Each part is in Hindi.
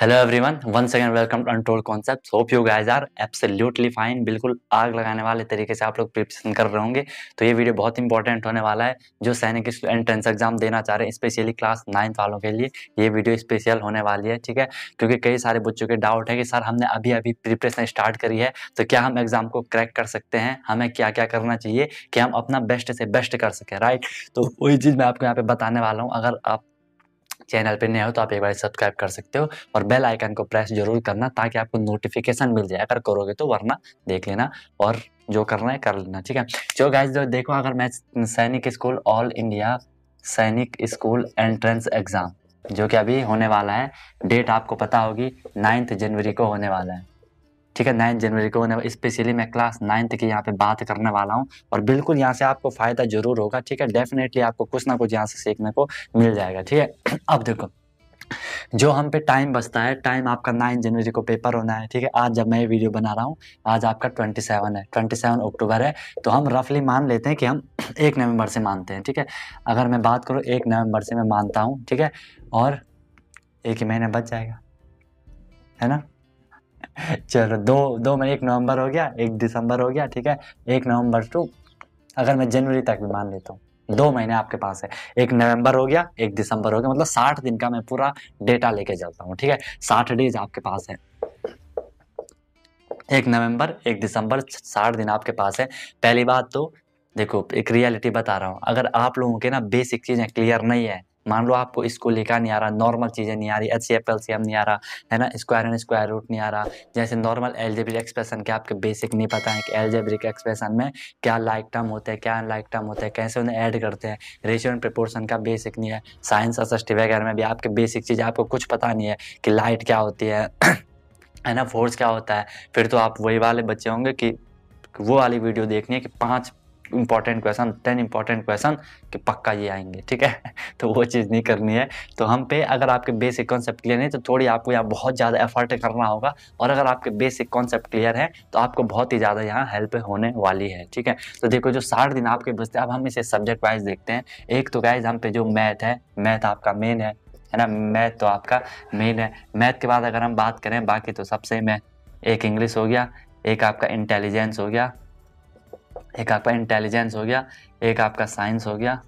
Hello everyone once again welcome to untold concept hope you guys are absolutely fine बिल्कुल आग लगाने वाले तरीके से आप लोग प्रिपरेशन कर रहे होंगे तो ये वीडियो बहुत इंपॉर्टेंट होने वाला है जो सैनिक एंट्रेंस एग्जाम देना चाह रहे हैं स्पेशली क्लास नाइन्थ वालों के लिए ये वीडियो स्पेशल होने वाली है ठीक है क्योंकि कई सारे बच्चों के डाउट है कि सर हमने अभी अभी प्रिपरेशन स्टार्ट करी है तो क्या हम एग्जाम को क्रैक कर सकते हैं हमें क्या क्या करना चाहिए कि हम अपना बेस्ट से बेस्ट कर सकें राइट तो वही चीज़ मैं आपको यहाँ पे बताने वाला हूँ अगर आप चैनल पे नए हो तो आप एक बार सब्सक्राइब कर सकते हो और बेल आइकन को प्रेस जरूर करना ताकि आपको नोटिफिकेशन मिल जाए अगर करोगे तो वरना देख लेना और जो करना है कर लेना ठीक है जो गाइज जो देखो अगर मैं Sainik school all India Sainik school entrance exam जो कि अभी होने वाला है डेट आपको पता होगी नाइन्थ जनवरी को होने वाला है ठीक है नाइन जनवरी को उन्हें स्पेशली मैं क्लास नाइन्थ की यहाँ पे बात करने वाला हूँ और बिल्कुल यहाँ से आपको फ़ायदा जरूर होगा ठीक है डेफिनेटली आपको कुछ ना कुछ यहाँ से सीखने को मिल जाएगा ठीक है अब देखो जो हम पे टाइम बचता है टाइम आपका नाइन जनवरी को पेपर होना है ठीक है आज जब मैं ये वीडियो बना रहा हूँ आज आपका ट्वेंटी सेवन है ट्वेंटी सेवन अक्टूबर है तो हम रफली मान लेते हैं कि हम एक नवंबर से मानते हैं ठीक है अगर मैं बात करूँ एक नवंबर से मैं मानता हूँ ठीक है और एक ही महीना बच जाएगा है ना चलो दो दो में एक नवंबर हो गया एक दिसंबर हो गया ठीक है एक नवंबर टू अगर मैं जनवरी तक भी मान लेता हूँ दो महीने आपके पास है एक नवंबर हो गया एक दिसंबर हो गया मतलब साठ दिन का मैं पूरा डेटा लेके चलता हूँ ठीक है साठ डेज आपके पास है एक नवंबर एक दिसंबर साठ दिन आपके पास है पहली बात तो देखो एक रियलिटी बता रहा हूँ अगर आप लोगों के ना बेसिक चीज़ें क्लियर नहीं है मान लो आपको इसको लेकर नहीं आ रहा नॉर्मल चीज़ें नहीं आ रही H C F L C M नहीं आ रहा है ना स्क्वायर एंड स्क्वायर रूट नहीं आ रहा जैसे नॉर्मल एलजेब्रिक एक्सप्रेशन के आपके बेसिक नहीं पता है कि एलजेब्रिक एक्सप्रेशन में क्या लाइक टर्म होते हैं क्या अनलाइक टर्म होते हैं कैसे उन्हें ऐड करते हैं रेशियो एंड प्रपोर्सन का बेसिक नहीं है साइंस सस्टी वगैरह में भी आपके बेसिक चीज़ आपको कुछ पता नहीं है कि लाइट क्या होती है है ना फोर्स क्या होता है फिर तो आप वही वाले बच्चे होंगे कि वो वाली वीडियो देखनी है कि पाँच important question ten important question कि पक्का ये आएंगे ठीक है तो वो चीज़ नहीं करनी है तो हम पे अगर आपके बेसिक कॉन्सेप्ट क्लियर नहीं तो थोड़ी आपको यहाँ बहुत ज़्यादा एफर्ट करना होगा और अगर आपके बेसिक कॉन्सेप्ट क्लियर है तो आपको बहुत ही ज़्यादा यहाँ हेल्प होने वाली है ठीक है तो देखो जो साठ दिन आपके बचते अब हम इसे सब्जेक्ट वाइज देखते हैं एक तो गाइज हम पे जो मैथ है मैथ आपका मेन है है ना मैथ तो आपका मेन है मैथ के बाद अगर हम बात करें बाकी तो सब सेम है एक इंग्लिश हो गया एक आपका इंटेलिजेंस हो गया एक आपका इंटेलिजेंस हो गया एक आपका साइंस हो गया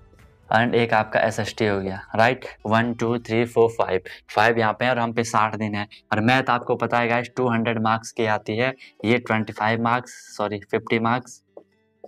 एंड एक आपका एस एस टी हो गया right one two three four five five यहाँ पे है और हम पे साठ दिन है और मैथ आपको पता है गाइस टू हंड्रेड मार्क्स की आती है ये twenty five marks sorry fifty marks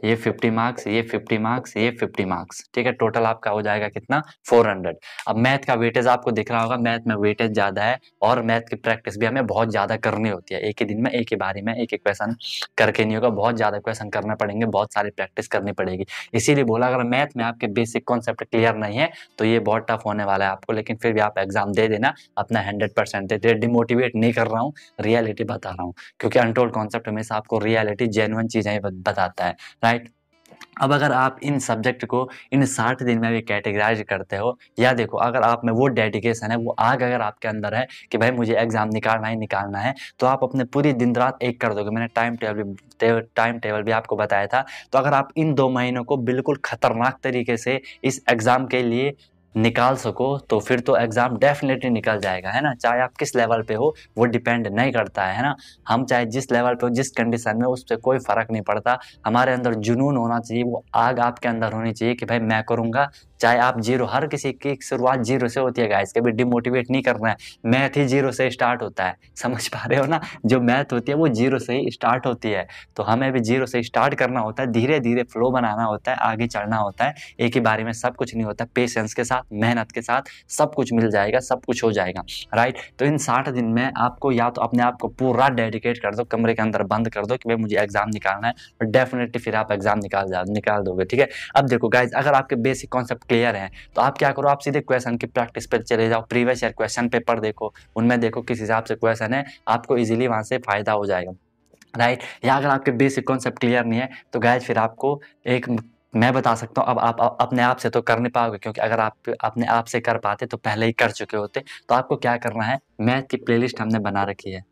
ये फिफ्टी मार्क्स ये फिफ्टी मार्क्स ये फिफ्टी मार्क्स ठीक है टोटल आपका हो जाएगा कितना फोर हंड्रेड अब मैथ का वेटेज आपको दिख रहा होगा मैथ में वेटेज ज्यादा है और मैथ की प्रैक्टिस भी हमें बहुत ज्यादा करनी होती है एक ही दिन में एक ही बारी में एक एक क्वेश्चन करके नहीं होगा बहुत ज्यादा क्वेश्चन करना पड़ेंगे बहुत सारी प्रैक्टिस करनी पड़ेगी इसीलिए बोला अगर मैथ में आपके बेसिक कॉन्सेप्ट क्लियर नहीं है तो ये बहुत टफ होने वाला है आपको लेकिन फिर भी आप एग्जाम दे देना अपना हंड्रेड परसेंट दे डिमोटिवेट नहीं कर रहा हूँ रियलिटी बता रहा हूँ क्योंकि अनटोल्ड कॉन्सेप्ट हमेशा आपको रियलिटी जेनुअन चीजें बताता है राइट अब अगर आप इन सब्जेक्ट को इन साठ दिन में भी कैटेगराइज करते हो या देखो अगर आप में वो डेडिकेशन है वो आग अगर आपके अंदर है कि भाई मुझे एग्ज़ाम निकालना ही निकालना है तो आप अपने पूरी दिन रात एक कर दोगे मैंने टाइम टेबल भी टाइम टेबल भी आपको बताया था तो अगर आप इन दो महीनों को बिल्कुल ख़तरनाक तरीके से इस एग्ज़ाम के लिए निकाल सको तो फिर तो एग्ज़ाम डेफिनेटली निकल जाएगा है ना चाहे आप किस लेवल पे हो वो डिपेंड नहीं करता है ना हम चाहे जिस लेवल पे हो जिस कंडीशन में उस पर कोई फ़र्क नहीं पड़ता हमारे अंदर जुनून होना चाहिए वो आग आपके अंदर होनी चाहिए कि भाई मैं करूँगा चाहे आप जीरो हर किसी की शुरुआत जीरो से होती है गाइस कभी डिमोटिवेट नहीं करना है मैथ ही जीरो से स्टार्ट होता है समझ पा रहे हो ना जो मैथ होती है वो जीरो से ही स्टार्ट होती है तो हमें भी जीरो से स्टार्ट करना होता है धीरे धीरे फ्लो बनाना होता है आगे चढ़ना होता है एक ही बारे में सब कुछ नहीं होता पेशेंस के साथ साथ मेहनत के साथ सब कुछ मिल जाएगा सब कुछ हो जाएगा राइट तो इन साठ दिन में आपको या तो अपने आप को पूरा डेडिकेट कर दो कमरे के अंदर बंद कर दो कि भाई मुझे एग्जाम निकालना है और डेफिनेटली फिर आप एग्जाम निकाल जा निकाल दोगे ठीक है अब देखो गाइज अगर आपके बेसिक कॉन्सेप्ट क्लियर है तो आप क्या करो आप सीधे क्वेश्चन की प्रैक्टिस पर चले जाओ प्रीवियस ईयर क्वेश्चन पेपर देखो उनमें देखो किस हिसाब से क्वेश्चन है आपको ईजिली वहाँ से फ़ायदा हो जाएगा राइट right? या अगर आपके बेसिक कॉन्सेप्ट क्लियर नहीं है तो गाइज फिर आपको एक मैं बता सकता हूँ अब आप, अपने आप से तो कर नहीं पाओगे क्योंकि अगर आप अपने आप से कर पाते तो पहले ही कर चुके होते तो आपको क्या करना है मैथ की प्लेलिस्ट हमने बना रखी है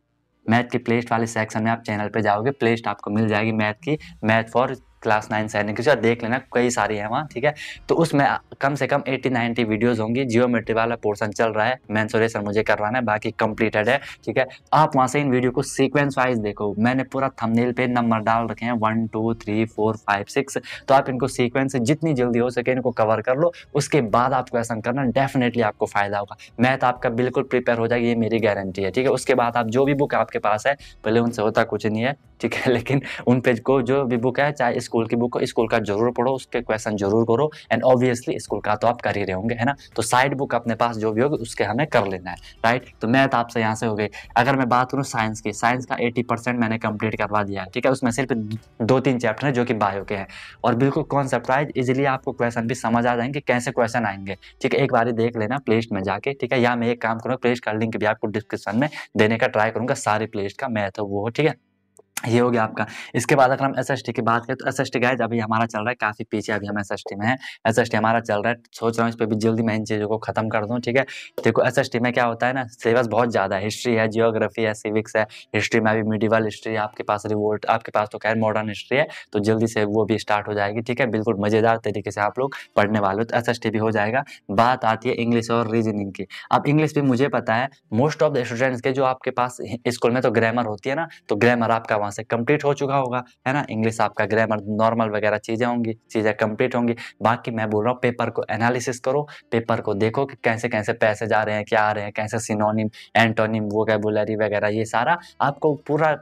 मैथ की प्लेलिस्ट वाले सेक्शन में आप चैनल पे जाओगे प्लेलिस्ट आपको मिल जाएगी मैथ की मैथ फॉर क्लास नाइन सैनिक कृषि देख लेना कई सारी है वहाँ ठीक है तो उसमें कम से कम एट्टी नाइन्टी वीडियोज़ होंगी जियोमेट्री वाला पोर्सन चल रहा है मैंसोरेशन मुझे करवाना है बाकी कंप्लीटेड है ठीक है आप वहाँ से इन वीडियो को सीक्वेंस वाइज देखो मैंने पूरा थंबनेल पे नंबर डाल रखे हैं one two three four five six तो आप इनको सीक्वेंस जितनी जल्दी हो सके इनको कवर कर लो उसके बाद आपको ऐसा करना डेफिनेटली आपको फ़ायदा होगा मैथ तो आपका बिल्कुल प्रिपेयर हो जाएगी ये मेरी गारंटी है ठीक है उसके बाद आप जो भी बुक आपके पास है पहले उनसे होता कुछ नहीं है ठीक है लेकिन उन पेज को जो भी बुक है चाहे इसको स्कूल की बुक स्कूल का जरूर पढ़ो उसके क्वेश्चन जरूर करो एंड ऑब्वियसली स्कूल का तो आप कर ही रहे होंगे है ना तो साइड बुक अपने पास जो भी होगी उसके हमें कर लेना है राइट तो मैथ तो आपसे यहाँ से हो गई अगर मैं बात करूँ साइंस की साइंस का एटी परसेंट मैंने कंप्लीट करवा दिया है ठीक है उसमें सिर्फ दो तीन चैप्टर हैं जो कि बायो के हैं और बिल्कुल कॉन्सेप्ट वाइज इजिली आपको क्वेश्चन भी समझ आ जाएंगे कैसे क्वेश्चन आएंगे ठीक है एक बार देख लेना प्ले में जाके ठीक है या मैं एक काम करूँगा प्लेस्ट का लिंक भी आपको डिस्क्रिप्शन में देने का ट्राई करूंगा सारे प्लेस्ट का मैथ तो वो ठीक है ये हो गया आपका इसके बाद अगर हम एस एस टी की बात करें तो एस एस टी गाइज अभी हमारा चल रहा है काफ़ी पीछे अभी हम एस एस टी में है एस एस टी हमारा चल रहा है सोच रहा हूँ इस पर भी जल्दी मैं इन चीज़ों को खत्म कर दूँ ठीक है देखो एस एस टी में क्या होता है ना सिलेबस बहुत ज़्यादा है हिस्ट्री है जियोग्राफी है सिविक्स है हिस्ट्री में अभी मिडिवल हिस्ट्री आपके पास रिवोल्ट आपके पास तो खैर मॉडर्न हिस्ट्री है तो जल्दी से वो भी स्टार्ट हो जाएगी ठीक है बिल्कुल मज़ेदार तरीके से आप लोग पढ़ने वाले हो तो एस एस टी भी हो जाएगा बात आती है इंग्लिश और रीजनिंग की अब इंग्लिश भी मुझे पता है मोस्ट ऑफ द स्टूडेंट्स के जो आपके पास स्कूल में तो ग्रामर होती है ना तो ग्रामर आपका वहाँ से कंप्लीट हो चुका होगा है ना इंग्लिश आपका ग्रामर नॉर्मल वगैरह चीज़ें होंगी चीज़ें कंप्लीट होंगी बाकी मैं बोल रहा हूँ पेपर को एनालिसिस करो पेपर को देखो कि कैसे कैसे पैसे जा रहे हैं क्या आ रहे हैं कैसे सिनोनिम एंटोनिम वो कैबुलरी वगैरह ये सारा आपको पूरा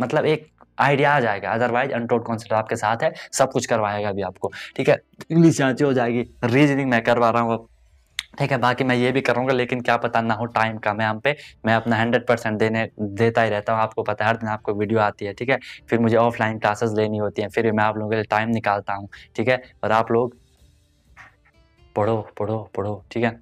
मतलब एक आइडिया आ जाएगा अदरवाइज अनटोल्ड कॉन्सेप्ट आपके साथ है सब कुछ करवाएगा अभी आपको ठीक है इंग्लिश जाँची हो जाएगी रीजनिंग मैं करवा रहा हूँ ठीक है बाकी मैं ये भी करूँगा लेकिन क्या पता ना हो टाइम का मैं हम पे मैं अपना हंड्रेड परसेंट देने देता ही रहता हूँ आपको पता है हर दिन आपको वीडियो आती है ठीक है फिर मुझे ऑफलाइन क्लासेस लेनी होती हैं फिर मैं आप लोगों के लिए टाइम निकालता हूँ ठीक है और आप लोग पढ़ो पढ़ो पढ़ो ठीक है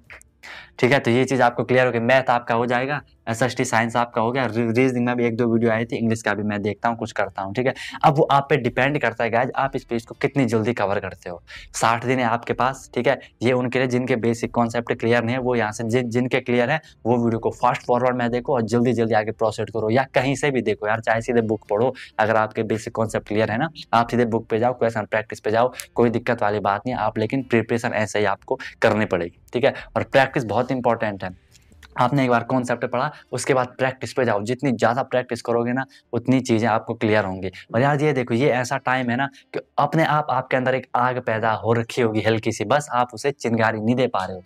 ठीक है तो ये चीज़ आपको क्लियर हो गई मैथ आपका हो जाएगा एस एस टी साइंस आपका हो गया रीजनिंग में भी एक दो वीडियो आई थी इंग्लिश का भी मैं देखता हूँ कुछ करता हूँ ठीक है अब वो आप पे डिपेंड करता है गाइज आप इस पेज को कितनी जल्दी कवर करते हो साठ दिन है आपके पास ठीक है ये उनके लिए जिनके बेसिक कॉन्सेप्ट क्लियर नहीं है वो यहाँ से जिन जिनके क्लियर है वो वीडियो को फास्ट फॉरवर्ड में देखो और जल्दी जल्दी आगे प्रोसेड करो या कहीं से भी देखो यार चाहे सीधे बुक पढ़ो अगर आपके बेसिक कॉन्सेप्ट क्लियर है ना आप सीधे बुक पे जाओ क्वेश्चन प्रैक्टिस पे जाओ कोई दिक्कत वाली बात नहीं आप लेकिन प्रिपरेशन ऐसे ही आपको करनी पड़ेगी ठीक है और प्रैक्टिस बहुत बहुत इंपॉर्टेंट है आपने एक बार कॉन्सेप्ट पढ़ा उसके बाद प्रैक्टिस पे जाओ जितनी ज़्यादा प्रैक्टिस करोगे ना उतनी चीज़ें आपको क्लियर होंगी और यार ये देखो ये ऐसा टाइम है ना कि अपने आप आपके अंदर एक आग पैदा हो रखी होगी हल्की सी बस आप उसे चिंगारी नहीं दे पा रहे हो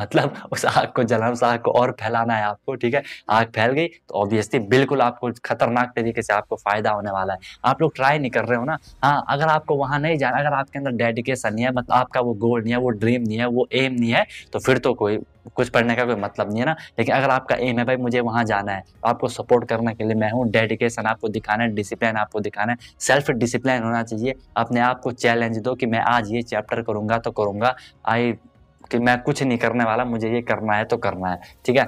मतलब उस आग को उस आग को और फैलाना है आपको ठीक है आग फैल गई तो ऑब्वियसली बिल्कुल आपको खतरनाक तरीके से आपको फ़ायदा होने वाला है आप लोग ट्राई नहीं कर रहे हो ना हाँ अगर आपको वहाँ नहीं जाना अगर आपके अंदर डेडिकेशन नहीं है मतलब आपका वो गोल नहीं है वो ड्रीम नहीं है वो एम नहीं है तो फिर तो कोई कुछ पढ़ने का कोई मतलब नहीं है ना लेकिन अगर आपका एम है भाई मुझे वहाँ जाना है तो आपको सपोर्ट करने के लिए मैं हूँ डेडिकेशन आपको दिखाना है डिसिप्लिन आपको दिखाना है सेल्फ डिसिप्लिन होना चाहिए अपने आप को चैलेंज दो कि मैं आज ये चैप्टर करूँगा तो करूँगा आई कि मैं कुछ नहीं करने वाला मुझे ये करना है तो करना है ठीक है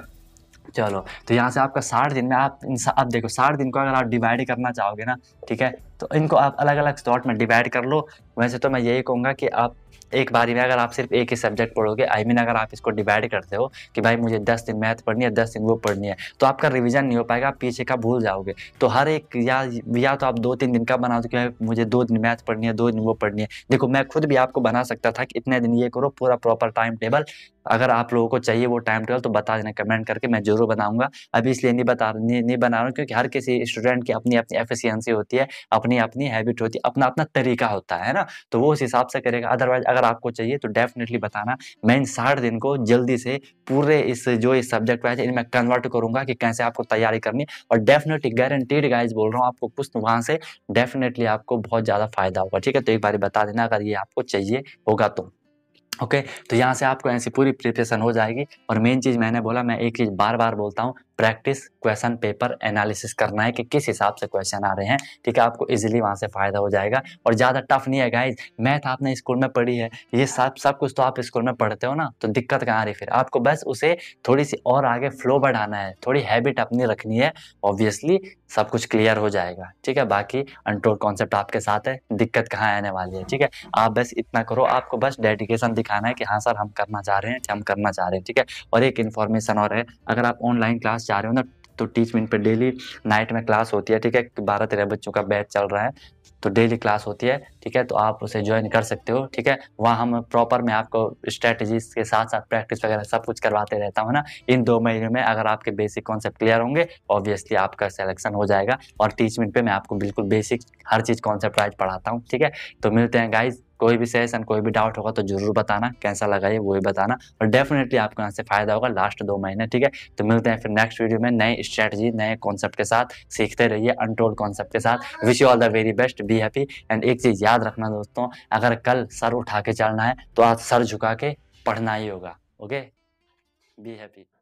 चलो तो यहाँ से आपका साठ दिन में आप आप देखो साठ दिन को अगर आप डिवाइड करना चाहोगे ना ठीक है तो इनको आप अलग अलग स्लॉट में डिवाइड कर लो वैसे तो मैं यही कहूँगा कि आप एक बारी में अगर आप सिर्फ एक ही सब्जेक्ट पढ़ोगे आई I मीन mean अगर आप इसको डिवाइड करते हो कि भाई मुझे दस दिन मैथ पढ़नी है दस दिन वो पढ़नी है तो आपका रिवीजन नहीं हो पाएगा आप पीछे का भूल जाओगे तो हर एक या या तो आप दो तीन दिन का बना दो कि मुझे दो दिन मैथ पढ़नी है दो दिन वो पढ़नी है देखो मैं खुद भी आपको बना सकता था कि इतने दिन ये करो पूरा प्रॉपर टाइम टेबल अगर आप लोगों को चाहिए वो टाइम टेबल तो बता देना कमेंट करके मैं जरूर बनाऊंगा अभी इसलिए नहीं बता नहीं, बना रहा हूँ क्योंकि हर किसी स्टूडेंट की अपनी अपनी एफिशियंसी होती है अपने अपनी अपनी हैबिट होती है अपना अपना तरीका होता है ना तो वो उस हिसाब से करेगा अदरवाइज अगर आपको चाहिए तो डेफिनेटली बताना मैं इन साठ दिन को जल्दी से पूरे इस जो इस सब्जेक्ट वाइज इनमें कन्वर्ट करूंगा कि कैसे आपको तैयारी करनी और डेफिनेटली गारंटीड गाइज बोल रहा हूँ आपको कुछ वहां से डेफिनेटली आपको बहुत ज़्यादा फायदा होगा ठीक है तो एक बार बता देना अगर ये आपको चाहिए होगा तो ओके okay, तो यहाँ से आपको ऐसी पूरी प्रिपरेशन हो जाएगी और मेन चीज़ मैंने बोला मैं एक चीज़ बार बार बोलता हूँ प्रैक्टिस क्वेश्चन पेपर एनालिसिस करना है कि किस हिसाब से क्वेश्चन आ रहे हैं ठीक है आपको इजीली वहाँ से फ़ायदा हो जाएगा और ज़्यादा टफ नहीं है गाइज मैथ आपने स्कूल में पढ़ी है ये सब सब कुछ तो आप स्कूल में पढ़ते हो ना तो दिक्कत कहाँ आ रही फिर आपको बस उसे थोड़ी सी और आगे फ्लो बढ़ाना है थोड़ी हैबिट अपनी रखनी है ऑब्वियसली सब कुछ क्लियर हो जाएगा ठीक है बाकी अनटोल कॉन्सेप्ट आपके साथ है दिक्कत कहाँ आने वाली है ठीक है आप बस इतना करो आपको बस डेडिकेशन दिखाना है कि हाँ सर हम करना चाह रहे हैं हम करना चाह रहे हैं ठीक है और एक इन्फॉर्मेशन और है अगर आप ऑनलाइन क्लास चाह रहे हो ना तो टीच मिनट पे डेली नाइट में क्लास होती है ठीक है बारह तेरह बच्चों का बैच चल रहा है तो डेली क्लास होती है ठीक है तो आप उसे ज्वाइन कर सकते हो ठीक है वहाँ हम प्रॉपर में आपको स्ट्रैटेजीज के साथ साथ प्रैक्टिस वगैरह सब कुछ करवाते रहता हूँ ना इन दो महीने में अगर आपके बेसिक कॉन्सेप्ट क्लियर होंगे ऑब्वियसली आपका सिलेक्शन हो जाएगा और टीच मिनट पे मैं आपको बिल्कुल बेसिक हर चीज़ कॉन्सेप्ट वाइज पढ़ाता हूँ ठीक है तो मिलते हैं गाइज कोई भी सेशन कोई भी डाउट होगा तो जरूर बताना कैसा लगा ये वो भी बताना और डेफिनेटली आपको यहाँ से फायदा होगा लास्ट दो महीने ठीक है तो मिलते हैं फिर नेक्स्ट वीडियो में नए स्ट्रेटजी नए कॉन्सेप्ट के साथ सीखते रहिए अनटोल्ड कॉन्सेप्ट के साथ wish you all the very best be happy and एक चीज़ याद रखना दोस्तों अगर कल सर उठा के चलना है तो आज सर झुका के पढ़ना ही होगा ओके बी हैप्पी